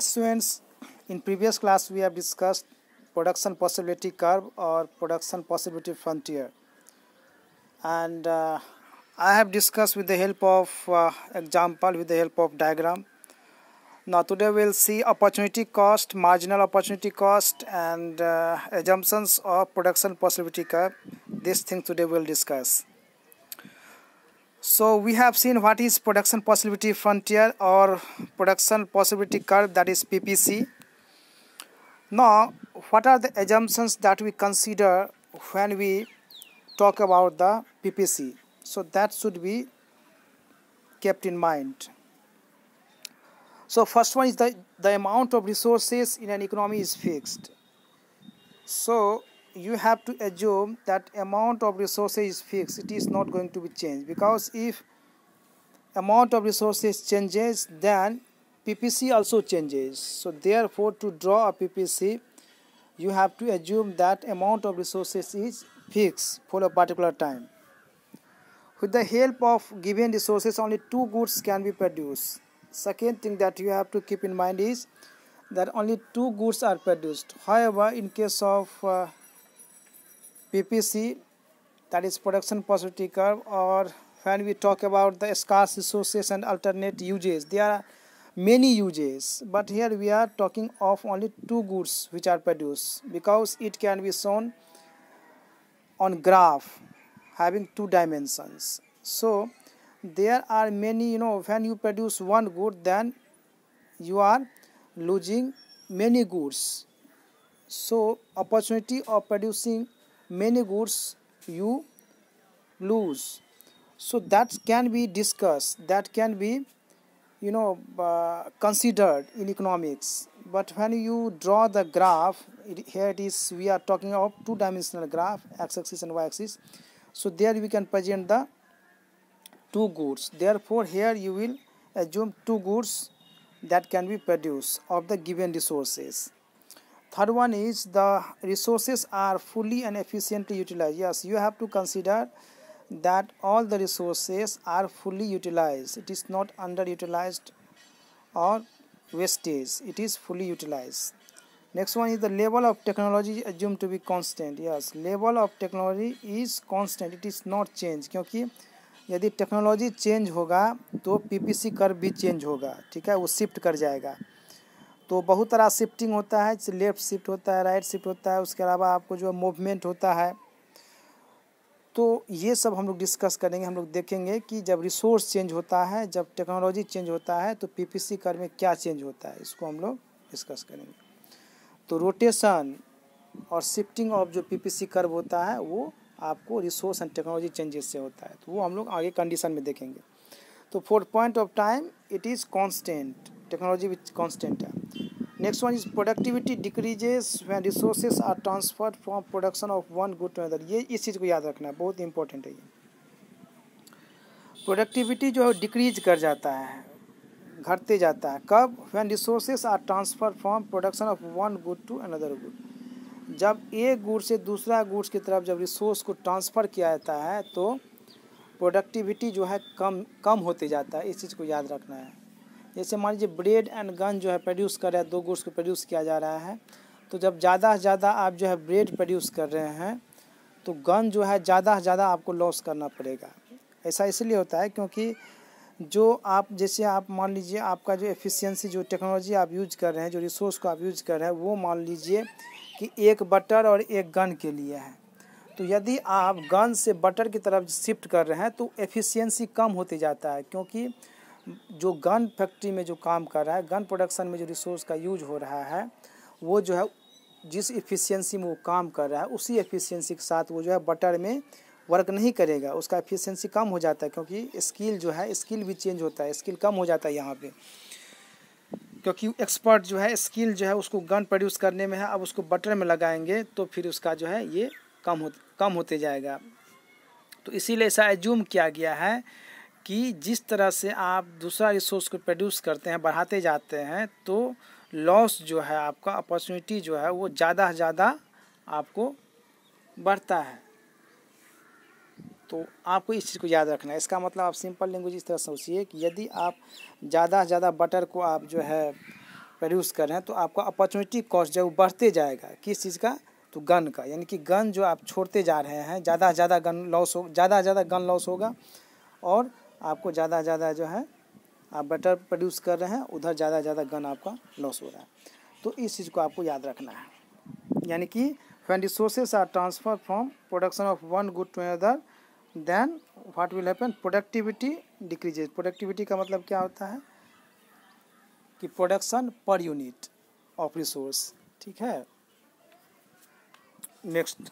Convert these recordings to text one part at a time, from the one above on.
students in previous class we have discussed production possibility curve or production possibility frontier and uh, I have discussed with the help of uh, example with the help of diagram now today we'll see opportunity cost marginal opportunity cost and uh, assumptions of production possibility curve these things today we'll discuss so we have seen what is production possibility frontier or production possibility curve that is PPC. Now what are the assumptions that we consider when we talk about the PPC? So that should be kept in mind. So first one is the, the amount of resources in an economy is fixed. So you have to assume that amount of resources is fixed it is not going to be changed because if amount of resources changes then ppc also changes so therefore to draw a ppc you have to assume that amount of resources is fixed for a particular time with the help of given resources only two goods can be produced second thing that you have to keep in mind is that only two goods are produced however in case of uh, PPC that is production possibility curve or when we talk about the scarce resources and alternate uses there are many uses but here we are talking of only two goods which are produced because it can be shown on graph having two dimensions so there are many you know when you produce one good then you are losing many goods so opportunity of producing many goods you lose so that can be discussed that can be you know uh, considered in economics but when you draw the graph it, here it is we are talking of two dimensional graph x axis and y axis so there we can present the two goods therefore here you will assume two goods that can be produced of the given resources third one is the resources are fully and efficiently utilized yes you have to consider that all the resources are fully utilized it is not underutilized or wastage it is fully utilized next one is the level of technology assumed to be constant yes level of technology is constant it is not change kyunki यदि technology change होगा तो PPC कर भी change होगा ठीक है वो shift कर जाएगा तो बहुत तरह शिफ्टिंग होता है लेफ़्ट शिफ्ट होता है राइट शिफ्ट होता है उसके अलावा आपको जो है मूवमेंट होता है तो ये सब हम लोग डिस्कस करेंगे हम लोग देखेंगे कि जब रिसोर्स चेंज होता है जब टेक्नोलॉजी चेंज होता है तो पीपीसी कर में क्या चेंज होता है इसको हम लोग डिस्कस करेंगे तो रोटेशन और शिफ्टिंग ऑफ जो पीपीसी कर्व होता है वो आपको रिसोर्स एंड टेक्नोलॉजी चेंजेस से होता है तो वो हम लोग आगे कंडीशन में देखेंगे तो four point of time it is constant technology which constant है next one is productivity decreases when resources are transferred from production of one good to another ये इस चीज़ को याद रखना है बहुत इंपॉर्टेंट है ये प्रोडक्टिविटी जो है डिक्रीज कर जाता है घटते जाता है कब when resources are transfer from production of one good to another good जब एक गुड से दूसरा गुड्स की तरफ जब रिसोर्स को ट्रांसफ़र किया जाता है तो प्रोडक्टिविटी जो है कम कम होते जाता है इस चीज़ को याद रखना है जैसे मान लीजिए ब्रेड एंड गन जो है प्रोड्यूस कर रहा है दो गुड्स को प्रोड्यूस किया जा रहा है तो जब ज़्यादा से ज़्यादा आप जो है ब्रेड प्रोड्यूस कर रहे हैं तो गन जो है ज़्यादा से ज़्यादा आपको लॉस करना पड़ेगा ऐसा इसलिए होता है क्योंकि जो आप जैसे आप मान लीजिए आपका जो एफिशिएंसी जो टेक्नोलॉजी आप यूज कर रहे हैं जो रिसोर्स को आप यूज कर रहे हैं वो मान लीजिए कि एक बटर और एक गन के लिए है तो यदि आप गन से बटर की तरफ शिफ्ट कर रहे हैं तो एफिशिएंसी कम होती जाता है क्योंकि जो गन फैक्ट्री में जो काम कर रहा है गन प्रोडक्शन में जो रिसोर्स का यूज हो रहा है वो जो है जिस एफिशिएंसी में वो काम कर रहा है उसी एफिशिएंसी के साथ वो जो है बटर में वर्क नहीं करेगा उसका एफिशिएंसी कम हो जाता है क्योंकि स्किल जो है स्किल भी चेंज होता है स्किल कम हो जाता है यहाँ पे क्योंकि एक्सपर्ट जो है स्किल जो है उसको गन प्रोड्यूस करने में है अब उसको बटर में लगाएंगे तो फिर उसका जो है ये कम हो कम होते जाएगा तो इसीलिए ऐसा एज्यूम किया गया है कि जिस तरह से आप दूसरा रिसोर्स को प्रोड्यूस करते हैं बढ़ाते जाते हैं तो लॉस जो है आपका अपॉर्चुनिटी जो है वो ज़्यादा से ज़्यादा आपको बढ़ता है तो आपको इस चीज़ को याद रखना है इसका मतलब आप सिंपल लैंग्वेज इस तरह सोचिए कि यदि आप ज़्यादा से ज़्यादा बटर को आप जो है प्रोड्यूस कर रहे हैं तो आपका अपॉर्चुनिटी कॉस्ट जो है वो बढ़ते जाएगा किस चीज़ का तो गन का यानी कि गन जो आप छोड़ते जा रहे हैं ज़्यादा से ज़्यादा गन लॉस हो ज़्यादा से ज़्यादा गन लॉस होगा और आपको ज़्यादा ज़्यादा जो है आप बटर प्रोड्यूस कर रहे हैं उधर ज़्यादा ज़्यादा गन आपका लॉस हो रहा है तो इस चीज़ को आपको याद रखना है यानी कि when resources are transfer from production of one good to other then what will happen productivity decreases productivity का मतलब क्या होता है कि production per unit of resource ठीक है next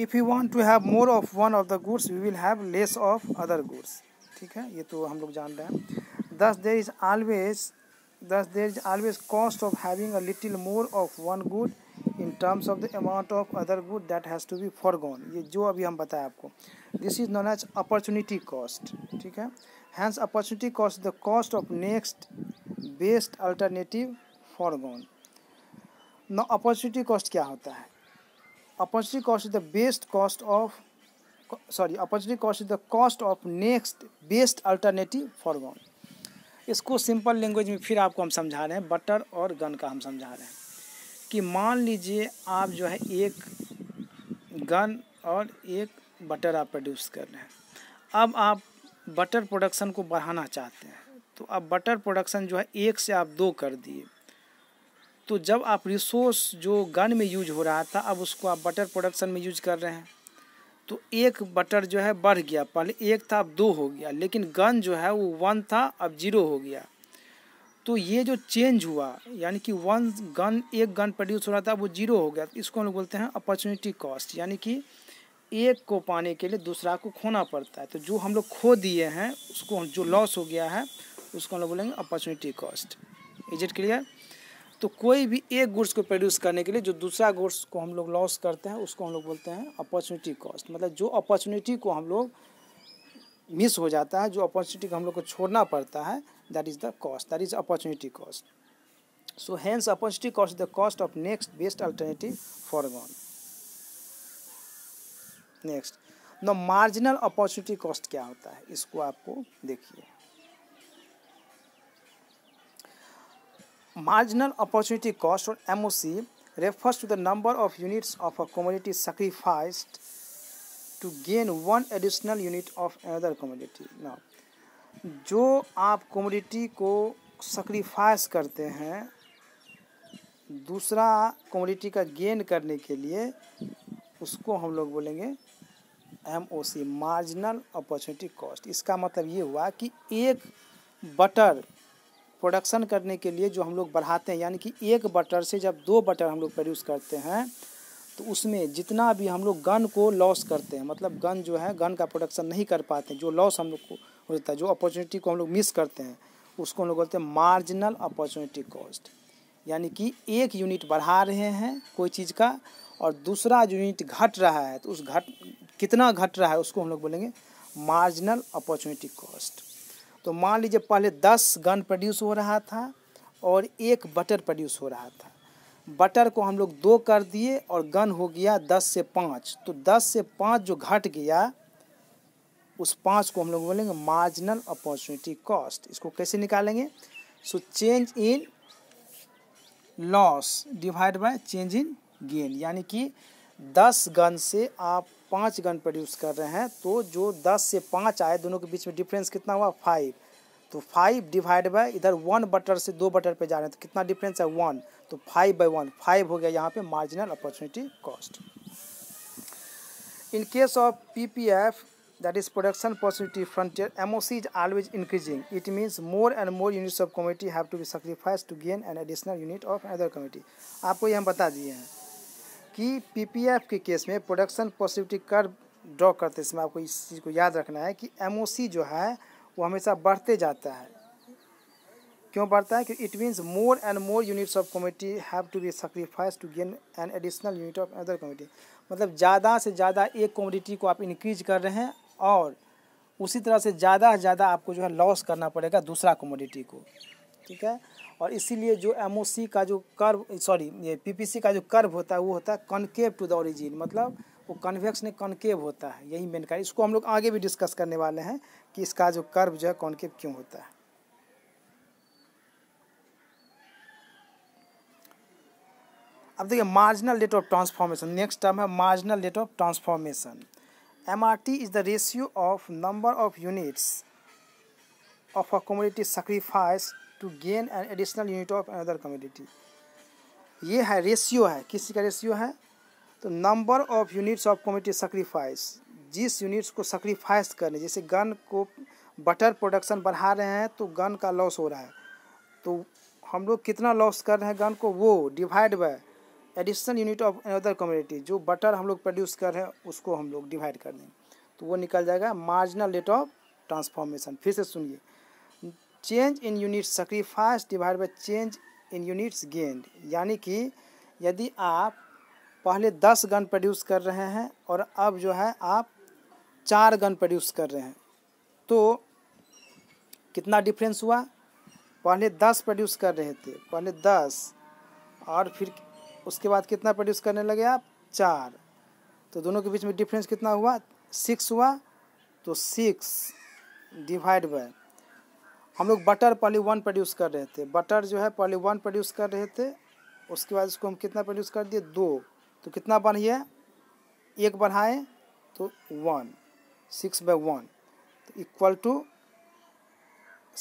if you want to have more of one of the goods we will have less of other goods ठीक है ये तो हम लोग जान रहे हैं दस there is always thus there is always cost of having a little more of one good in terms of the amount of other good that has to be foregone ये जो अभी हम बताएं आपको this is known as opportunity cost ठीक है hence opportunity cost the cost of next best alternative foregone न opportunity cost क्या होता है opportunity cost is the best cost of sorry opportunity cost is the cost of next best alternative foregone इसको simple language में फिर आपको हम समझा रहे हैं बटर और गन का हम समझा रहे हैं कि मान लीजिए आप जो है एक गन और एक बटर आप प्रोड्यूस कर रहे हैं अब आप बटर प्रोडक्शन को बढ़ाना चाहते हैं तो अब बटर प्रोडक्शन जो है एक से आप दो कर दिए तो जब आप रिसोर्स जो गन में यूज हो रहा था अब उसको आप बटर प्रोडक्शन में यूज कर रहे हैं तो एक बटर जो है बढ़ गया पहले एक था अब दो हो गया लेकिन गन जो है वो वन था अब जीरो हो गया तो ये जो चेंज हुआ यानी कि वन गन एक गन प्रोड्यूस हो रहा था वो जीरो हो गया इसको हम लोग बोलते हैं अपॉर्चुनिटी कॉस्ट यानी कि एक को पाने के लिए दूसरा को खोना पड़ता है तो जो हम लोग खो दिए हैं उसको जो लॉस हो गया है उसको हम लोग बोलेंगे opportunity cost is it clear तो कोई भी एक गुड्स को प्रोड्यूस करने के लिए जो दूसरा गुड्स को हम लोग लॉस करते हैं उसको हम लोग बोलते हैं अपॉर्चुनिटी कॉस्ट मतलब जो अपॉर्चुनिटी को हम लोग मिस हो जाता है जो अपॉर्चुनिटी को हम लोग को छोड़ना पड़ता है that is the cost that is opportunity cost so hence opportunity cost is the cost of next best alternative foregone next the marginal opportunity cost क्या होता है इसको आपको देखिए Marginal opportunity cost or MOC refers to the number of units of a commodity sacrificed to gain one additional unit of another commodity. Now, जो आप commodity को sacrifice करते हैं दूसरा कमोडिटी का गेन करने के लिए उसको हम लोग बोलेंगे M O C marginal opportunity cost इसका मतलब ये हुआ कि एक बटर प्रोडक्शन करने के लिए जो हम लोग बढ़ाते हैं यानी कि एक बटर से जब दो बटर हम लोग प्रोड्यूस करते हैं तो उसमें जितना भी हम लोग गन को लॉस करते हैं मतलब गन जो है गन का प्रोडक्शन नहीं कर पाते जो लॉस हम लोग को होता है जो अपॉर्चुनिटी को हम लोग मिस करते हैं उसको हम लोग बोलते हैं मार्जिनल अपॉर्चुनिटी कॉस्ट यानी कि एक यूनिट बढ़ा रहे हैं कोई चीज़ का और दूसरा यूनिट घट रहा है तो उस घट कितना घट रहा है उसको हम लोग बोलेंगे मार्जिनल अपॉर्चुनिटी कॉस्ट तो मान लीजिए पहले दस गन प्रोड्यूस हो रहा था और एक बटर प्रोड्यूस हो रहा था बटर को हम लोग दो कर दिए और गन हो गया दस से पाँच तो दस से पाँच जो घट गया उस पाँच को हम लोग बोलेंगे मार्जिनल अपॉर्चुनिटी कॉस्ट इसको कैसे निकालेंगे so change in loss divide by change in gain यानी कि दस गन से आप पाँच गन प्रोड्यूस कर रहे हैं तो जो दस से पाँच आए दोनों के बीच में डिफरेंस कितना हुआ फाइव तो फाइव डिवाइड बाई इधर वन बटर से दो बटर पे जा रहे हैं तो कितना डिफरेंस है वन तो फाइव बाई वन फाइव हो गया यहाँ पे marginal opportunity cost in case of F that is production opportunity frontier M is always increasing it means more and more units of community have to be sacrifice to gain an additional unit of other commodity आपको ये हम बता दिए हैं कि PPF के case में production possibility कर ड्रॉ करते समय आपको इस चीज़ को याद रखना है कि एमओसी जो है वो हमेशा बढ़ते जाता है क्यों बढ़ता है कि it means more and more units of commodity have to be sacrifice to gain an additional unit of other commodity मतलब ज़्यादा से ज़्यादा एक कमोडिटी को आप इंक्रीज कर रहे हैं और उसी तरह से ज़्यादा से ज़्यादा आपको जो है लॉस करना पड़ेगा दूसरा कमोडिटी को ठीक है और इसीलिए जो एम का जो कर्व सॉरी ये पी का जो कर्व होता है वो होता है कनकेव टू द ओरिजिन मतलब वो कन्वेक्स नहीं कॉन्केव होता है यही मेन कारण इसको हम लोग आगे भी डिस्कस करने वाले हैं कि इसका जो कर्व जो है कॉन्केव क्यों होता है अब देखिए marginal rate of transformation next term है marginal rate of transformation M R T is the ratio of number of units of a community sacrifice to gain an additional unit of another community ये है ratio है किसी का ratio है तो number of units of community sacrifice जिस units को sacrifice करने जैसे गन को बटर प्रोडक्शन बढ़ा रहे हैं तो गन का लॉस हो रहा है तो हम लोग कितना लॉस कर रहे हैं गन को वो divide by additional unit of another community जो बटर हम लोग प्रोड्यूस कर रहे हैं उसको हम लोग डिवाइड कर दें तो वो निकल जाएगा मार्जिनल रेट ऑफ ट्रांसफॉर्मेशन फिर से सुनिए change in unit sacrifice divide by change in units gained यानी कि यदि आप पहले दस गन प्रोड्यूस कर रहे हैं और अब जो है आप चार गन प्रोड्यूस कर रहे हैं तो कितना डिफरेंस हुआ पहले दस प्रोड्यूस कर रहे थे पहले दस और फिर उसके बाद कितना प्रोड्यूस करने लगे आप चार तो दोनों के बीच में डिफरेंस कितना हुआ सिक्स हुआ तो सिक्स डिवाइड बाय हम लोग बटर पहले वन प्रोड्यूस कर रहे थे बटर जो है पहले वन प्रोड्यूस कर रहे थे उसके बाद इसको हम कितना प्रोड्यूस कर दिए दो तो कितना बढ़िए एक बढ़ाएँ तो वन सिक्स बाय वन तो इक्वल टू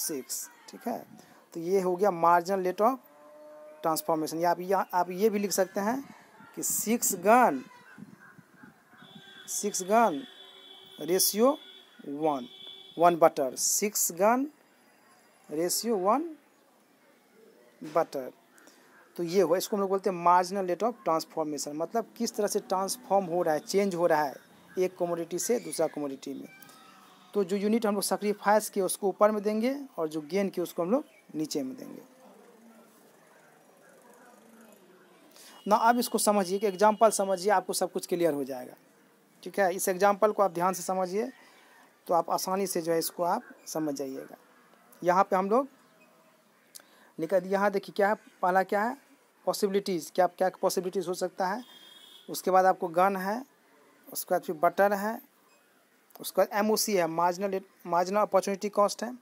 सिक्स ठीक है तो ये हो गया मार्जिनल रेट ऑफ ट्रांसफॉर्मेशन या आप आप ये भी लिख सकते हैं कि six gun six gun ratio one one butter six gun ratio one butter तो ये हुआ इसको हम लोग बोलते हैं मार्जिनल रेट ऑफ ट्रांसफॉर्मेशन मतलब किस तरह से ट्रांसफॉर्म हो रहा है चेंज हो रहा है एक कमोडिटी से दूसरा कमोडिटी में तो जो यूनिट हम लोग सेक्रीफाइस किए उसको ऊपर में देंगे और जो गेन किए उसको हम लोग नीचे में देंगे ना अब इसको समझिए कि एग्जाम्पल समझिए आपको सब कुछ क्लियर हो जाएगा ठीक है इस एग्जाम्पल को आप ध्यान से समझिए तो आप आसानी से जो है इसको आप समझ जाइएगा यहाँ पे हम लोग निकल यहाँ देखिए क्या है पहला क्या है पॉसिबिलिटीज़ क्या क्या पॉसिबिलिटीज़ हो सकता है उसके बाद आपको गन है उसके बाद फिर बटन है उसके बाद एम है मार्जिनल मार्जिनल अपॉर्चुनिटी कॉस्ट है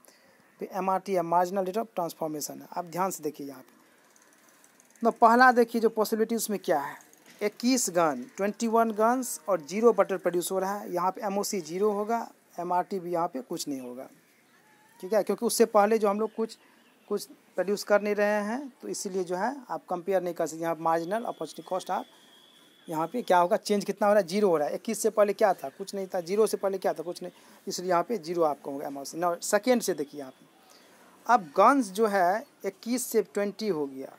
फिर एम है मार्जिनल रेट ऑफ ट्रांसफॉर्मेशन है आप ध्यान से देखिए यहाँ पे तो पहला देखिए जो पॉसिबिलिटी उसमें क्या है इक्कीस गन ट्वेंटी वन गन्स और जीरो बटर प्रोड्यूस हो रहा है यहाँ पे एम ओ सी जीरो होगा एम आर टी भी यहाँ पे कुछ नहीं होगा ठीक है क्योंकि उससे पहले जो हम लोग कुछ कुछ प्रोड्यूस कर नहीं रहे हैं तो इसीलिए जो है आप कंपेयर नहीं कर सकते यहाँ मार्जिनल अपॉर्चुनिटी कॉस्ट आप यहाँ पे क्या होगा चेंज कितना हो रहा है जीरो हो रहा है इक्कीस से पहले क्या था कुछ नहीं था जीरो से पहले क्या था कुछ नहीं इसलिए यहाँ पे जीरो आपका होगा अमाउंट न सेकेंड से देखिए यहाँ पे अब गन्स जो है इक्कीस से ट्वेंटी हो गया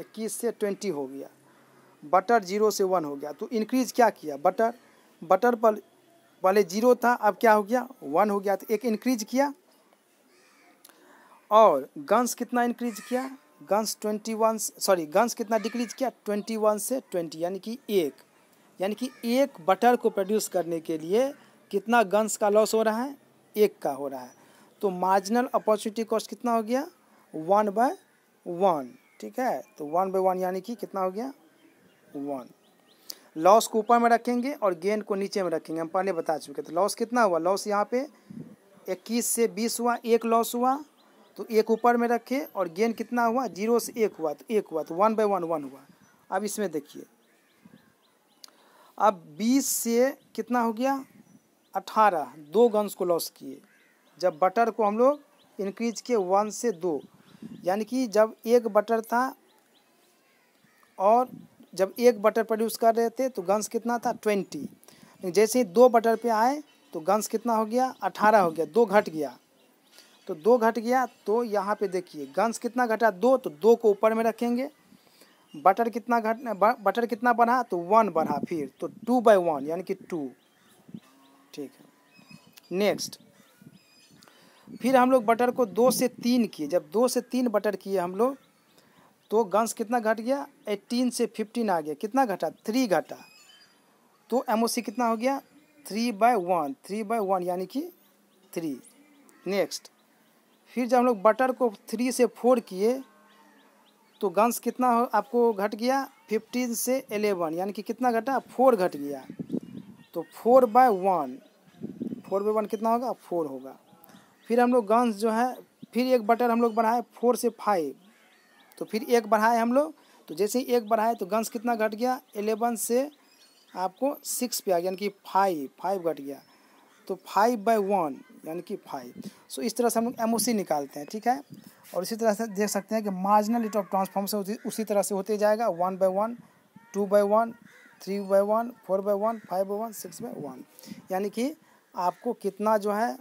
इक्कीस से ट्वेंटी हो गया बटर जीरो से वन हो गया तो इंक्रीज क्या किया बटर बटर पर पहले जीरो था अब क्या हो गया वन हो गया तो एक इंक्रीज किया और गन्स कितना इंक्रीज किया guns twenty one sorry guns कितना डिक्रीज किया ट्वेंटी वन से ट्वेंटी यानी कि एक यानी कि एक बटर को प्रोड्यूस करने के लिए कितना गन्स का लॉस हो रहा है एक का हो रहा है तो मार्जिनल अपॉर्चुनिटी कॉस्ट कितना हो गया वन बाय वन ठीक है तो वन बाय वन यानी कि कितना हो गया वन लॉस को ऊपर में रखेंगे और गेन को नीचे में रखेंगे हम पहले बता चुके तो लॉस कितना हुआ लॉस यहाँ पे इक्कीस से बीस हुआ एक लॉस हुआ तो एक ऊपर में रखे और गेन कितना हुआ जीरो से एक हुआ तो एक हुआ तो वन बाई वन वन हुआ अब इसमें देखिए अब बीस से कितना हो गया अठारह दो गन्स को लॉस किए जब बटर को हम लोग इनक्रीज किए वन से दो यानी कि जब एक बटर था और जब एक बटर प्रोड्यूस कर रहे थे तो गंस कितना था ट्वेंटी जैसे ही दो बटर पे आए तो गंस कितना हो गया अठारह हो गया दो घट गया तो दो घट गया तो यहाँ पे देखिए गंस कितना घटा दो तो दो को ऊपर में रखेंगे बटर कितना घट बटर कितना बढ़ा तो वन बढ़ा फिर तो टू बाई वन यानी कि टू ठीक है नेक्स्ट फिर हम लोग बटर को दो से तीन किए जब दो से तीन बटर किए हम लोग तो गंस कितना घट गया 18 से फिफ्टीन आ गया कितना घटा थ्री घटा तो एम कितना हो गया three by one three by one यानी कि थ्री नेक्स्ट फिर जब हम लोग बटर को थ्री से फोर किए तो गन्स कितना हो आपको घट गया फिफ्टीन से एलेवन यानी कि कितना घटा फोर घट गया तो four by one four by one कितना होगा फोर होगा फिर हम लोग गन्स जो है फिर एक बटर हम लोग बढ़ाए फोर से फाइव तो फिर एक बढ़ाए हम लोग तो जैसे ही एक बढ़ाए तो गंस कितना घट गया एलेवन से आपको सिक्स पे आ गया यानी कि फाइव फाइव घट गया तो फाइव बाई वन यानी कि फाइव सो इस तरह से हम लोग एम निकालते हैं ठीक है और इसी तरह से देख सकते हैं कि मार्जिनल रेट ऑफ ट्रांसफॉर्मेशन उसी तरह से होते जाएगा one by one two by one three by one four by one five by one six by one यानी कि आपको कितना जो है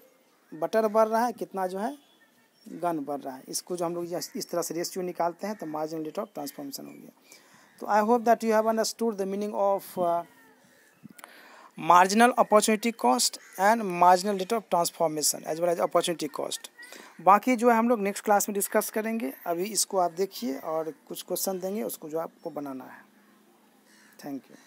बटर बढ़ रहा है कितना जो है गन बन रहा है इसको जो हम लोग इस तरह से रेशियो निकालते हैं तो मार्जिन रेट ऑफ ट्रांसफॉर्मेशन हो गया तो I hope that you have understood the meaning of marginal opportunity cost and marginal rate of transformation as well as opportunity cost बाकी जो है हम लोग नेक्स्ट क्लास में डिस्कस करेंगे अभी इसको आप देखिए और कुछ क्वेश्चन देंगे उसको जो आपको बनाना है थैंक यू